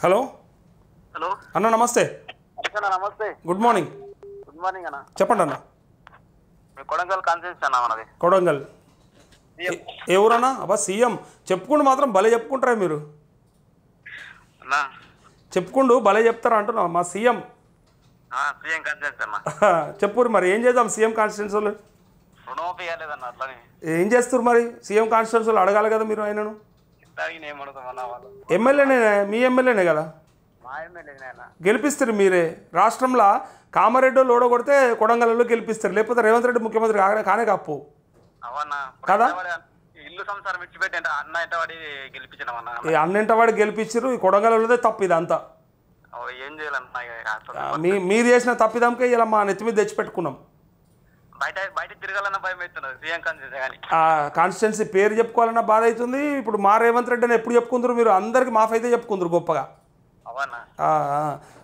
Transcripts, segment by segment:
hello hello అన్న నమస్తే నమస్తే గుడ్ మార్నింగ్ గుడ్ మార్నింగ్ అన్న చెప్పండి అన్న కొడంగల్ కాన్స్టిట్యూన్సీ కొడంగల్ ఏ ఊరన్నా అబ్బా సీఎం చెప్పుకుంటూ మాత్రం భలే చెప్పుకుంటారా మీరు చెప్పుకుంటూ భలే చెప్తారా అంటున్నా మా సీఎం చెప్పురు మరి ఏం చేద్దాం సీఎం కాన్స్టిట్యూన్స్ ఏం చేస్తారు మరి సీఎం కాన్స్టిట్యూన్స్ అడగాలి కదా మీరు ఆయనను ఎమ్మెల్యేనే మీ ఎమ్మెల్యేనే కదా గెలిపిస్తారు మీరే రాష్ట్రంలో కామారెడ్డి లోడో కొడితే కొడంగల్లో గెలిపిస్తారు లేకపోతే రేవంత్ రెడ్డి ముఖ్యమంత్రి కానే కాపు కదా ఇల్లు సంసారం అన్న గెలిపించిన గెలిపించారు ఈ కొడంగల్లోదే తప్పు ఇదంతా ఏం మీరు చేసిన తప్పిదంకే ఇలా మా నెత్తి మీద తెచ్చిపెట్టుకున్నాం బయట తిరగాలన్న భయం కానీ కాన్స్టిట్యున్సీ పేరు చెప్పుకోవాలన్న బాధ అవుతుంది ఇప్పుడు మా రేవంత్ రెడ్డి అని ఎప్పుడు చెప్పుకుందరు మీరు అందరికి మాఫ్ అయితే చెప్పుకుందరు గొప్పగా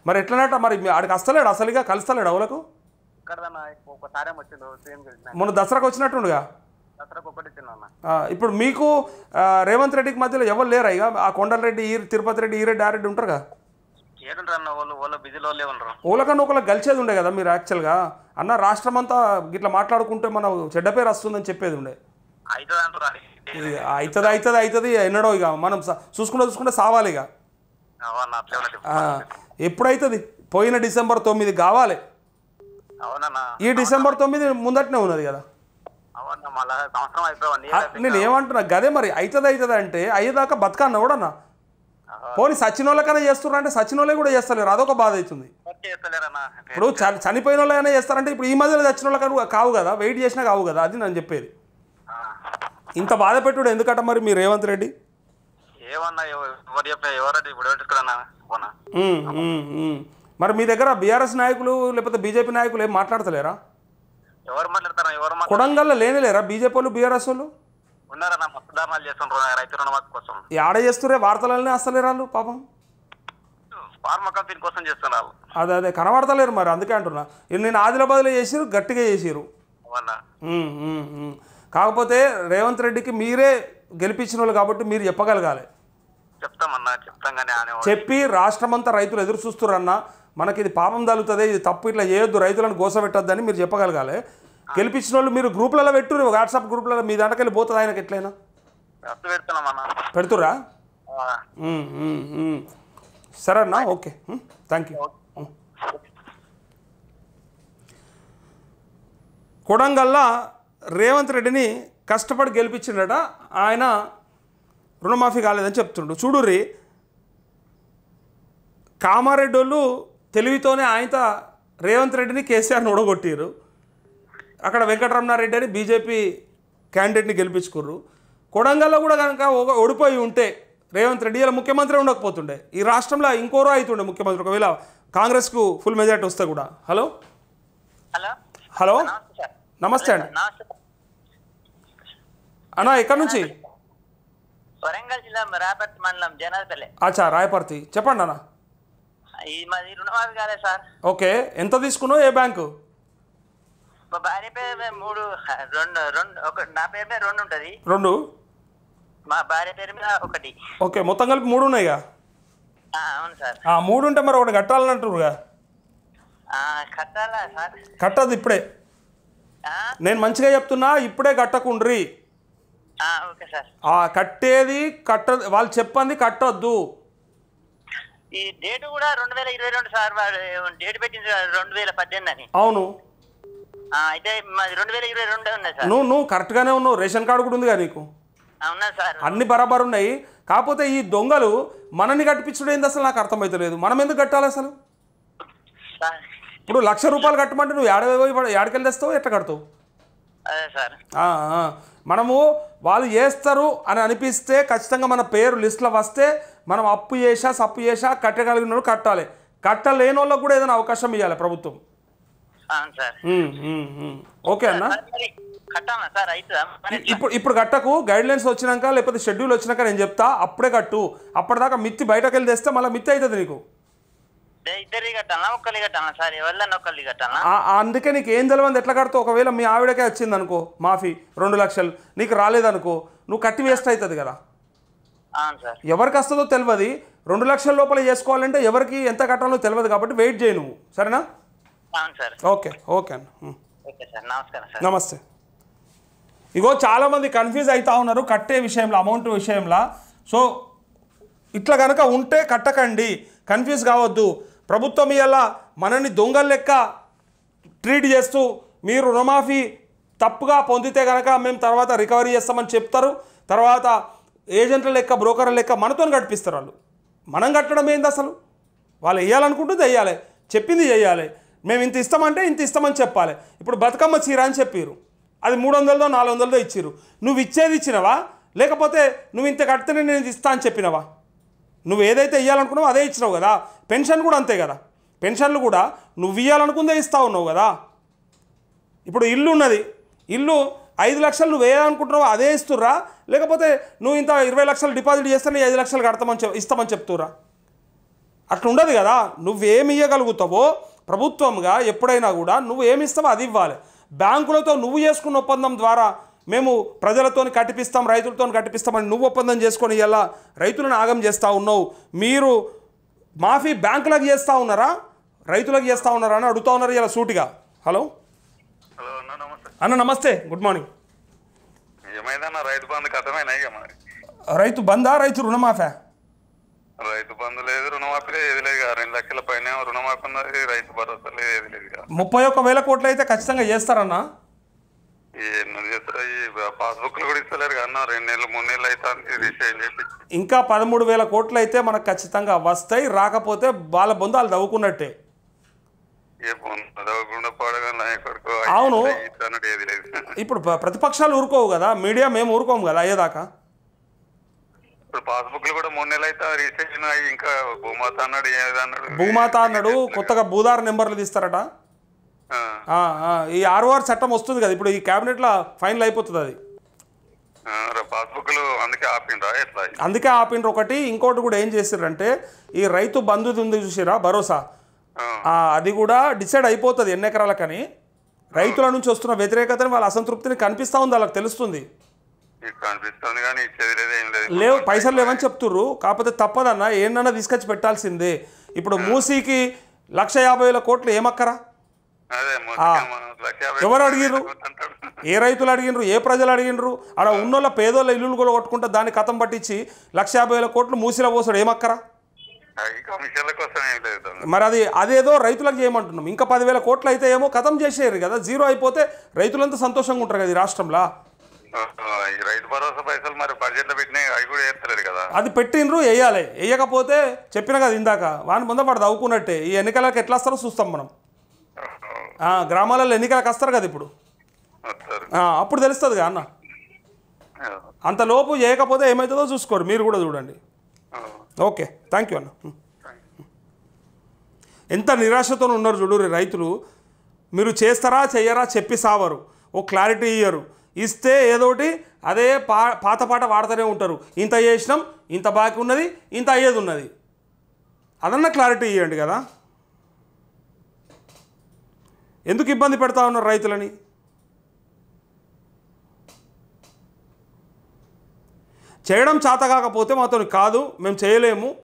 మరి ఎట్లనట మరి ఆడికి వస్తలేడు అసలుగా కలుస్తలేడు అవులకు మొన్న దసరాకు వచ్చినట్టుగా ఇప్పుడు మీకు రేవంత్ రెడ్డికి మధ్యలో ఎవరు లేరా ఇక ఆ కొండల రెడ్డి ఈ తిరుపతి రెడ్డి ఈ రెడ్డి ఆ రెడ్డి ఉంటారుగా ఓలకన్నా ఒకళ్ళకి గలిచేది ఉండే కదా మీరు యాక్చువల్గా అన్న రాష్ట్రం అంతా ఇట్లా మాట్లాడుకుంటే మన చెడ్డ పేరు వస్తుందని చెప్పేది ఉండే అవుతుంది అవుతుంది అవుతుంది ఎన్నడో ఇక మనం చూసుకుంటే చూసుకుంటే సావాలి ఇక ఎప్పుడైతుంది పోయిన డిసెంబర్ తొమ్మిది కావాలి ఈ డిసెంబర్ తొమ్మిది ముందటనే ఉన్నది కదా నేను ఏమంటున్నా గదే మరి అవుతుంది అవుతుంది అంటే అయ్యేదాకా బతకన్నా కూడా అన్న పోనీ సచ్చినోళ్ళ కన్నా చేస్తున్నారు అంటే వాళ్ళే కూడా చేస్తలేరు అదొక బాధ అవుతుంది ఇప్పుడు చనిపోయిన వాళ్ళైనా చేస్తారంటే ఇప్పుడు ఈ మధ్యలో చచ్చిన వాళ్ళకన్నా కావు కదా వెయిట్ చేసినా కావు కదా అది నేను చెప్పేది ఇంత బాధ పెట్టుడు ఎందుకంట మరి మీ రేవంత్ రెడ్డి మరి మీ దగ్గర బీఆర్ఎస్ నాయకులు లేకపోతే బీజేపీ నాయకులు ఏం మాట్లాడతలేరా కొడంగల్లో లేనిలేరా బీజేపీ వాళ్ళు బీఆర్ఎస్ వాళ్ళు ఉన్నారన్న ముస్తదామాలు ఆడ చేస్తురే వార్తలనే అస్తలేరాళ్ళు పాపం ఫార్మా కోసం చేస్తున్నారు అదే అదే కనబడతలేరు మరి అందుకే అంటున్నా నేను ఆదిలాబాద్లో చేసిరు గట్టిగా చేసిరు కాకపోతే రేవంత్ రెడ్డికి మీరే గెలిపించిన వాళ్ళు కాబట్టి మీరు చెప్పగలగాలి చెప్తామన్నా చెప్తాం చెప్పి రాష్ట్రమంతా రైతులు ఎదురు చూస్తురన్నా మనకి ఇది పాపం తగులుతుంది ఇది తప్పు ఇట్లా చేయొద్దు రైతులను గోసపెట్టద్దని మీరు చెప్పగలగాలి గెలిపించిన వాళ్ళు మీరు గ్రూప్లలో పెట్టు వాట్సాప్ గ్రూప్లలో మీ దాంట్లో పోతుంది ఆయనకి ఎట్లయినా పెడుతురా సరే అన్న ఓకే థ్యాంక్ యూ కొడంగల్లా రేవంత్ రెడ్డిని కష్టపడి గెలిపించిండట ఆయన రుణమాఫీ కాలేదని చెప్తుండు చూడుర్రి కామారెడ్డి వాళ్ళు తెలివితోనే ఆయనతో రేవంత్ రెడ్డిని కేసీఆర్ని ఓడగొట్టారు అక్కడ వెంకటరమణారెడ్డి అని బీజేపీ క్యాండిడేట్ని గెలిపించుకుర్రు కొడంగల్లో కూడా కనుక ఓడిపోయి ఉంటే రేవంత్ రెడ్డి ఇలా ముఖ్యమంత్రి ఉండకపోతుండే ఈ రాష్ట్రంలో ఇంకోరో అవుతుండే ముఖ్యమంత్రి ఒకవేళ కాంగ్రెస్కు ఫుల్ మెజార్టీ వస్తే కూడా హలో హలో హలో నమస్తే అండి అన్నా ఎక్కడి నుంచి వరంగల్ జిల్లా రాయపర్తి మండలం జనార్దలే అచ్చా రాయపర్తి చెప్పండి అన్న ఈ మాది రుణమాఫీ కాలే సార్ ఓకే ఎంత తీసుకున్నావు ఏ బ్యాంకు మా భార్య పేరు మూడు రెండు రెండు ఒక నా పేరు మీద రెండు ఉంటుంది రెండు మా భార్య పేరు మీద ఒకటి ఓకే మొత్తం కలిపి మూడు ఉన్నాయిగా అవును సార్ మూడు ఉంటే మరి ఒకటి కట్టాలని అంటారుగా కట్టాలా సార్ కట్టదు ఇప్పుడే నేను మంచిగా చెప్తున్నా ఇప్పుడే కట్టకుండ్రి ఓకే సార్ కట్టేది కట్ట వాళ్ళు చెప్పంది కట్టొద్దు ఈ డేట్ కూడా రెండు వేల ఇరవై రెండు సార్ డేట్ పెట్టింది సార్ రెండు వేల పద్దెనిమిది అని అవును నువ్వు నువ్వు నువ్వు కరెక్ట్గానే ఉన్నావు రేషన్ కార్డు కూడా ఉందిగా నీకు అన్ని బరాబర్ ఉన్నాయి కాకపోతే ఈ దొంగలు మనని కట్టించడం ఏంది అసలు నాకు అర్థమవుతలేదు మనం ఎందుకు కట్టాలి అసలు ఇప్పుడు లక్ష రూపాయలు కట్టమంటే నువ్వు ఏడవై పోయి ఏడకెళ్ళి తెస్తావు ఎట్లా కడతావు మనము వాళ్ళు చేస్తారు అని అనిపిస్తే ఖచ్చితంగా మన పేరు లిస్ట్లో వస్తే మనం అప్పు చేసా సప్పు చేసా కట్టగలిగిన వాళ్ళు కట్టాలి కట్టలేని వాళ్ళకు కూడా ఏదైనా అవకాశం ఇవ్వాలి ప్రభుత్వం సార్ ఓకే అన్న ఇప్పుడు ఇప్పుడు కట్టకు గైడ్ లైన్స్ వచ్చినాక లేకపోతే షెడ్యూల్ వచ్చినాక నేను చెప్తా అప్పుడే కట్టు అప్పటిదాకా మిత్తి బయటకు వెళ్ళి తెస్తే మళ్ళీ మిత్తి అవుతుంది నీకు అందుకే నీకు ఏం తెలియదు ఎట్లా కడతావు ఒకవేళ మీ ఆవిడకే వచ్చింది అనుకో మాఫీ రెండు లక్షలు నీకు రాలేదనుకో నువ్వు కట్టి వేస్ట్ అవుతుంది కదా ఎవరికి వస్తుందో తెలియదు రెండు లక్షల లోపల చేసుకోవాలంటే ఎవరికి ఎంత కట్టాలో తెలియదు కాబట్టి వెయిట్ చేయి నువ్వు సరేనా ఓకే ఓకే అన్న ఓకే నమస్తే ఇగో చాలామంది కన్ఫ్యూజ్ అవుతా ఉన్నారు కట్టే విషయంలో అమౌంట్ విషయంలో సో ఇట్లా కనుక ఉంటే కట్టకండి కన్ఫ్యూజ్ కావద్దు ప్రభుత్వం ఇలా మనని దొంగల లెక్క ట్రీట్ చేస్తూ మీరు రుణమాఫీ తప్పుగా పొందితే కనుక మేము తర్వాత రికవరీ చేస్తామని చెప్తారు తర్వాత ఏజెంట్ల లెక్క బ్రోకర్ల లెక్క మనతో గడిపిస్తారు వాళ్ళు మనం కట్టడం ఏంది అసలు వాళ్ళు వేయాలనుకుంటుంది వేయాలి చెప్పింది చేయాలి మేము ఇంత ఇస్తామంటే ఇంత ఇస్తామని చెప్పాలి ఇప్పుడు బతుకమ్మ చీర అని చెప్పారు అది మూడు వందలదో నాలుగు వందలదో ఇచ్చారు నువ్వు ఇచ్చేది ఇచ్చినవా లేకపోతే నువ్వు ఇంత కడితేనే నేను ఇస్తా అని చెప్పినవా నువ్వు ఏదైతే ఇవ్వాలనుకున్నావో అదే ఇచ్చినావు కదా పెన్షన్ కూడా అంతే కదా పెన్షన్లు కూడా నువ్వు ఇవ్వాలనుకుందే ఇస్తా ఉన్నావు కదా ఇప్పుడు ఇల్లు ఉన్నది ఇల్లు ఐదు లక్షలు నువ్వు వేయాలనుకుంటున్నావు అదే ఇస్తుర్రా లేకపోతే నువ్వు ఇంత ఇరవై లక్షలు డిపాజిట్ చేస్తే ఐదు లక్షలు కడతామని ఇస్తామని చెప్తురా అట్లా ఉండదు కదా నువ్వేమి ఇవ్వగలుగుతావో ప్రభుత్వంగా ఎప్పుడైనా కూడా నువ్వు ఏమి ఇస్తావో అది ఇవ్వాలి బ్యాంకులతో నువ్వు చేసుకున్న ఒప్పందం ద్వారా మేము ప్రజలతో కట్టిపిస్తాం రైతులతో కట్టిపిస్తామని నువ్వు ఒప్పందం చేసుకొని ఎలా రైతులను ఆగం చేస్తూ ఉన్నావు మీరు మాఫీ బ్యాంకులకు చేస్తూ ఉన్నారా రైతులకు చేస్తూ ఉన్నారా అని అడుగుతూ ఉన్నారు ఇలా సూటిగా హలో హలో అన్న నమస్తే గుడ్ మార్నింగ్ రైతు బంధా రైతు రుణమాఫా రైతు బంధు లేదు రుణమాఫీ లేదు ఏది లేదు రెండు లక్షల పైన రుణమాఫీ ఉన్నది రైతు భరోసా లేదు ఏది లేదు ముప్పై ఒక్క వేల కోట్లు అయితే ఖచ్చితంగా చేస్తారన్నా పాస్బుక్లు కూడా ఇస్తలేరు కన్నా రెండు నెలలు మూడు నెలలు అయితే ఇంకా పదమూడు వేల కోట్లు అయితే మనకు ఖచ్చితంగా వస్తాయి రాకపోతే వాళ్ళ బొందు వాళ్ళు దవ్వుకున్నట్టే అవును ఇప్పుడు ప్రతిపక్షాలు ఊరుకోవు కదా మీడియా మేము ఊరుకోము కదా అయ్యేదాకా ఇప్పుడు కూడా మూడు నెలలు అయితే రిజిస్ట్రేషన్ అయ్యి ఇంకా భూమాత అన్నాడు భూమాత అన్నాడు కొత్తగా భూదార నెంబర్లు తీస్తారట ఈ ఆర్ఓఆర్ చట్టం వస్తుంది కదా ఇప్పుడు ఈ క్యాబినెట్లో ఫైనల్ అయిపోతుంది అది పాస్బుక్లు అందుకే ఆపిండ్రా అందుకే ఆపిండ్రు ఒకటి ఇంకోటి కూడా ఏం అంటే ఈ రైతు బంధుది ఉంది చూసిరా భరోసా అది కూడా డిసైడ్ అయిపోతుంది ఎన్ని ఎకరాలకని రైతుల నుంచి వస్తున్న వ్యతిరేకతని వాళ్ళ అసంతృప్తిని కనిపిస్తూ ఉంది వాళ్ళకి తెలుస్తుంది కనిపిస్తుంది కానీ ఇచ్చేది లేవు పైసలు లేవని చెప్తుర్రు కాకపోతే తప్పదన్నా ఏంటన్నా తీసుకొచ్చి పెట్టాల్సిందే ఇప్పుడు మూసీకి లక్ష యాభై వేల కోట్లు ఏమక్కరా ఎవరు అడిగిర్రు ఏ రైతులు అడిగినరు ఏ ప్రజలు అడిగినరు అక్కడ ఉన్నోళ్ళ పేదోళ్ళ ఇల్లులు కూడా కొట్టుకుంటే దాన్ని కథం పట్టించి లక్ష యాభై వేల కోట్లు మూసిలో పోసాడు ఏమక్కరా మరి అది అదేదో రైతులకు చేయమంటున్నాం ఇంకా పదివేల కోట్లు అయితే ఏమో కథం చేసేయరు కదా జీరో అయిపోతే రైతులంతా సంతోషంగా ఉంటారు కదా ఈ రాష్ట్రంలో రైతు భరోసా పైసలు మరి అవి కూడా వేస్తలేదు కదా అది పెట్టినరు వేయాలి వేయకపోతే చెప్పిన కదా ఇందాక వాని ముంద పడదు చదువుకున్నట్టే ఈ ఎన్నికలకు ఎట్లా వస్తారో చూస్తాం మనం గ్రామాలలో ఎన్నికలకు వస్తారు కదా ఇప్పుడు అప్పుడు తెలుస్తుంది అన్న అంతలోపు చేయకపోతే ఏమవుతుందో చూసుకోరు మీరు కూడా చూడండి ఓకే థ్యాంక్ యూ అన్న ఎంత నిరాశతో ఉన్నారు చూడు రైతులు మీరు చేస్తారా చెయ్యరా చెప్పి సావరు ఓ క్లారిటీ ఇయ్యరు ఇస్తే ఏదోటి అదే పా పాత పాట వాడుతూనే ఉంటారు ఇంత చేసినాం ఇంత బాకీ ఉన్నది ఇంత అయ్యేది ఉన్నది అదన్న క్లారిటీ ఇవ్వండి కదా ఎందుకు ఇబ్బంది పెడతా ఉన్నారు రైతులని చేయడం చేత కాకపోతే మాతో కాదు మేము చేయలేము